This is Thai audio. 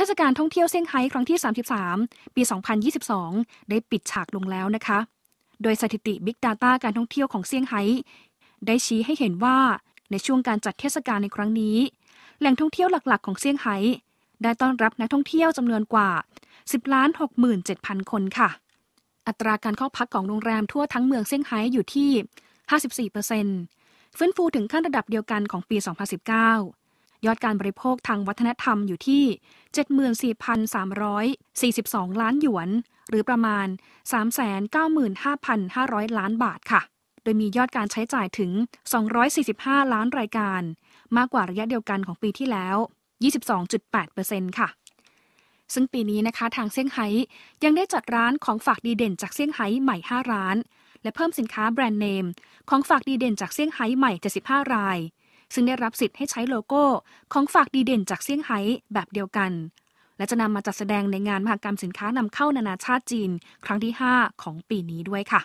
เทศกาลท่องเที่ยวเซี่ยงไฮ้ครั้งที่ 33 ปี 2022 ได้ปิดฉากลงแล้วนะคะ โดยสถิติ Big Data การท่องเที่ยวของเซี่ยงไฮ้ได้ชี้ให้เห็นว่าในช่วงการจัดเทศกาลในครั้งนี้ แหล่งท่องเที่ยวหลักๆของเซี่ยงไฮ้ได้ต้อนรับนักท่องเที่ยวจำนวนกว่า 10 ล้าน67,000คนค่ะ อัตราการเข้าพักของโรงแรมทั่วทั้งเมืองเซี่ยงไฮ้อยู่ที่ 54%ฟื้นฟูถึงขั้นระดับเดียวกันของปี 2019ยอดการบริโภคทางวัฒนธรรมอยู่ที่ 74,342 ล้านหยวน หรือประมาณ 395,500 ล้านบาทค่ะ โดยมียอดการใช้จ่ายถึง 245 ล้านรายการ มากกว่าระยะเดียวกันของปีที่แล้ว 22.8%ค่ะ ซึ่งปีนี้นะคะทางเซี่ยงไฮ้ยังได้จัดร้านของฝากดีเด่นจากเซี่ยงไฮ้ใหม่5ร้าน และเพิ่มสินค้าแบรนด์เนมของฝากดีเด่นจากเซี่ยงไฮ้ใหม่75รายซึ่งได้รับสิทธิ์ให้ใช้โลโก้ ของฝากดีเด่นจากเซี่ยงไฮ้แบบเดียวกัน และจะนำมาจัดแสดงในงานมหกรรมสินค้านำเข้านานาชาติจีน ครั้งที่ 5 ของปีนี้ด้วยค่ะ